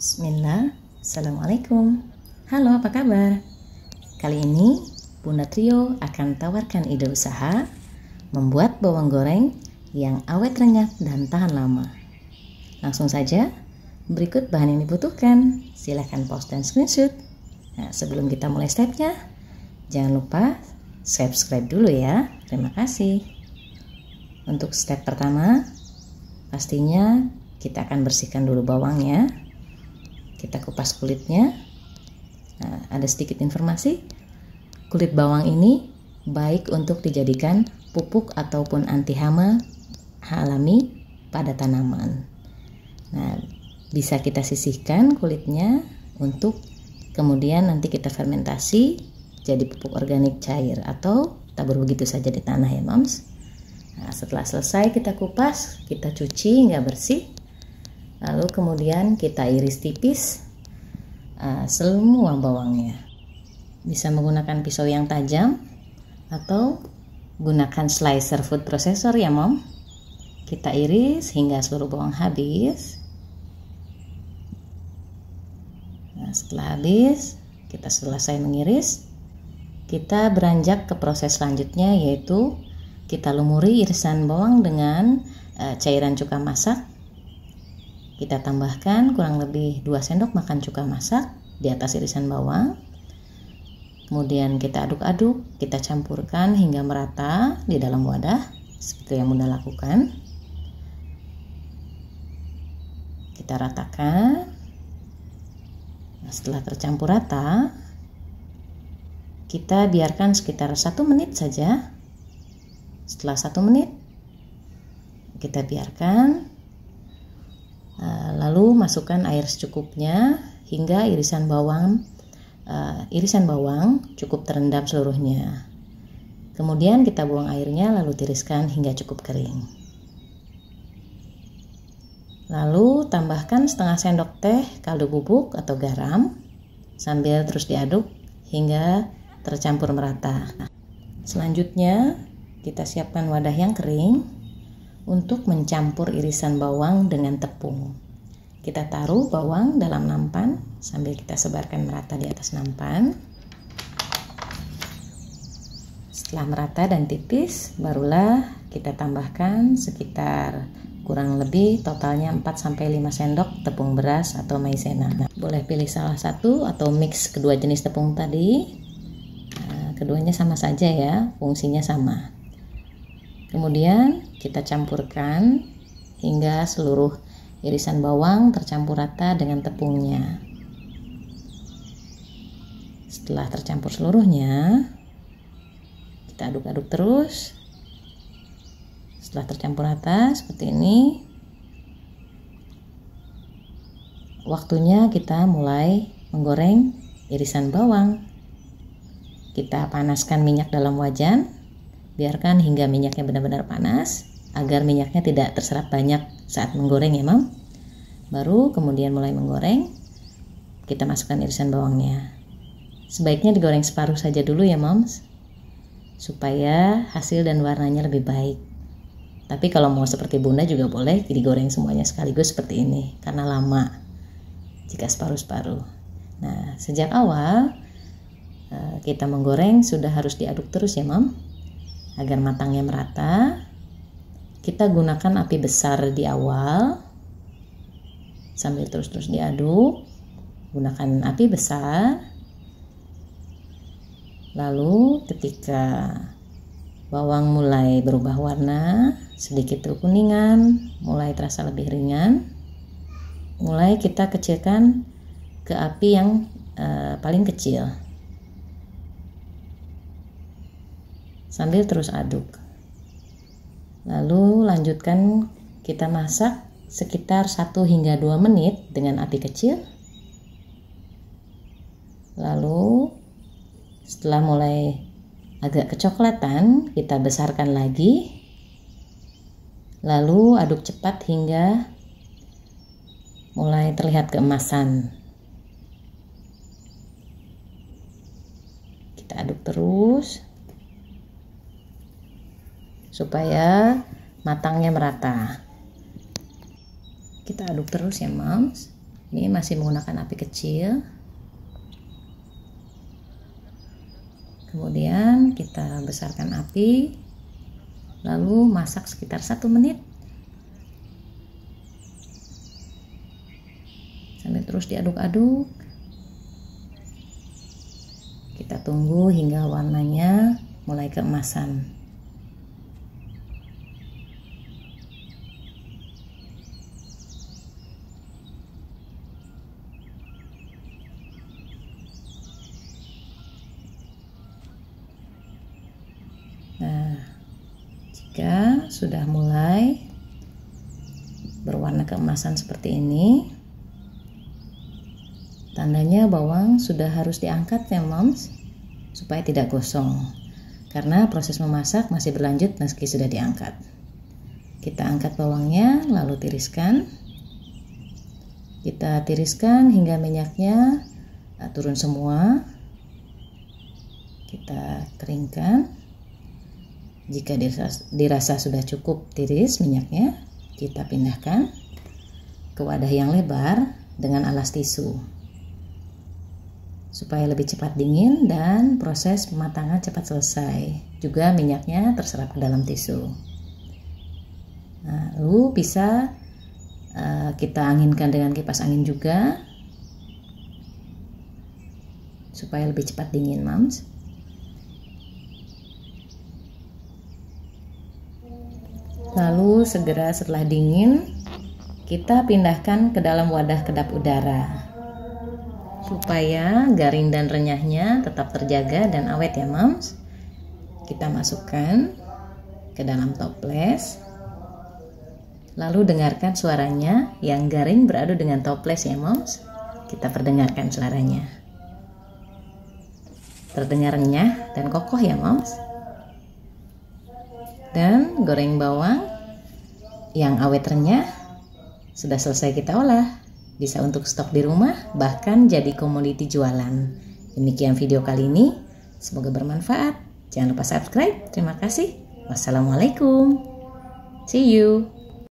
Bismillah, Assalamualaikum Halo apa kabar? Kali ini Bunda Trio akan tawarkan ide usaha Membuat bawang goreng yang awet renyah dan tahan lama Langsung saja, berikut bahan yang dibutuhkan Silahkan post dan screenshot Nah sebelum kita mulai stepnya Jangan lupa subscribe dulu ya Terima kasih Untuk step pertama Pastinya kita akan bersihkan dulu bawangnya kita kupas kulitnya. Nah, ada sedikit informasi. Kulit bawang ini baik untuk dijadikan pupuk ataupun anti hama alami pada tanaman. Nah, bisa kita sisihkan kulitnya untuk kemudian nanti kita fermentasi jadi pupuk organik cair atau tabur begitu saja di tanah ya moms. Nah, setelah selesai kita kupas, kita cuci nggak bersih, lalu kemudian kita iris tipis uh, semua bawangnya bisa menggunakan pisau yang tajam atau gunakan slicer food processor ya mom kita iris hingga seluruh bawang habis nah setelah habis kita selesai mengiris kita beranjak ke proses selanjutnya yaitu kita lumuri irisan bawang dengan uh, cairan cuka masak kita tambahkan kurang lebih 2 sendok makan cuka masak di atas irisan bawang. Kemudian kita aduk-aduk, kita campurkan hingga merata di dalam wadah, seperti yang Bunda lakukan. Kita ratakan. Nah, setelah tercampur rata, kita biarkan sekitar satu menit saja. Setelah satu menit, kita biarkan Eh, lalu masukkan air secukupnya hingga irisan bawang eh, irisan bawang cukup terendam seluruhnya. Kemudian kita buang airnya lalu tiriskan hingga cukup kering. Lalu tambahkan setengah sendok teh kaldu bubuk atau garam sambil terus diaduk hingga tercampur merata. Selanjutnya kita siapkan wadah yang kering untuk mencampur irisan bawang dengan tepung. Kita taruh bawang dalam nampan sambil kita sebarkan merata di atas nampan. Setelah merata dan tipis, barulah kita tambahkan sekitar kurang lebih totalnya 4-5 sendok tepung beras atau maizena. Nah, boleh pilih salah satu atau mix kedua jenis tepung tadi. Nah, keduanya sama saja ya, fungsinya sama. Kemudian kita campurkan hingga seluruh irisan bawang tercampur rata dengan tepungnya. Setelah tercampur seluruhnya, kita aduk-aduk terus. Setelah tercampur rata seperti ini, waktunya kita mulai menggoreng irisan bawang. Kita panaskan minyak dalam wajan Biarkan hingga minyaknya benar-benar panas agar minyaknya tidak terserap banyak saat menggoreng ya, Mam. Baru kemudian mulai menggoreng, kita masukkan irisan bawangnya. Sebaiknya digoreng separuh saja dulu ya, Moms. Supaya hasil dan warnanya lebih baik. Tapi kalau mau seperti bunda juga boleh digoreng semuanya sekaligus seperti ini karena lama jika separuh-separuh. Nah, sejak awal eh, kita menggoreng sudah harus diaduk terus ya, Mam agar matangnya merata. Kita gunakan api besar di awal sambil terus-terus diaduk. Gunakan api besar. Lalu ketika bawang mulai berubah warna, sedikit terkuningan, mulai terasa lebih ringan. Mulai kita kecilkan ke api yang e, paling kecil. sambil terus aduk. Lalu lanjutkan kita masak sekitar 1 hingga 2 menit dengan api kecil. Lalu setelah mulai agak kecoklatan, kita besarkan lagi. Lalu aduk cepat hingga mulai terlihat keemasan. Kita aduk terus supaya matangnya merata kita aduk terus ya moms ini masih menggunakan api kecil kemudian kita besarkan api lalu masak sekitar satu menit sambil terus diaduk-aduk kita tunggu hingga warnanya mulai keemasan saja sudah mulai berwarna keemasan seperti ini tandanya bawang sudah harus diangkat ya moms supaya tidak gosong karena proses memasak masih berlanjut meski sudah diangkat kita angkat bawangnya lalu tiriskan kita tiriskan hingga minyaknya eh, turun semua kita keringkan jika dirasa, dirasa sudah cukup tiris minyaknya, kita pindahkan ke wadah yang lebar dengan alas tisu supaya lebih cepat dingin dan proses pematangan cepat selesai. Juga minyaknya terserap ke dalam tisu. Nah, lalu bisa uh, kita anginkan dengan kipas angin juga supaya lebih cepat dingin, Mams. Lalu segera setelah dingin, kita pindahkan ke dalam wadah kedap udara supaya garing dan renyahnya tetap terjaga dan awet ya moms kita masukkan ke dalam toples lalu dengarkan suaranya yang garing beradu dengan toples ya moms kita perdengarkan suaranya terdengar renyah dan kokoh ya moms dan goreng bawang yang awet renyah sudah selesai kita olah. Bisa untuk stok di rumah, bahkan jadi komoditi jualan. Demikian video kali ini, semoga bermanfaat. Jangan lupa subscribe. Terima kasih. Wassalamualaikum. See you.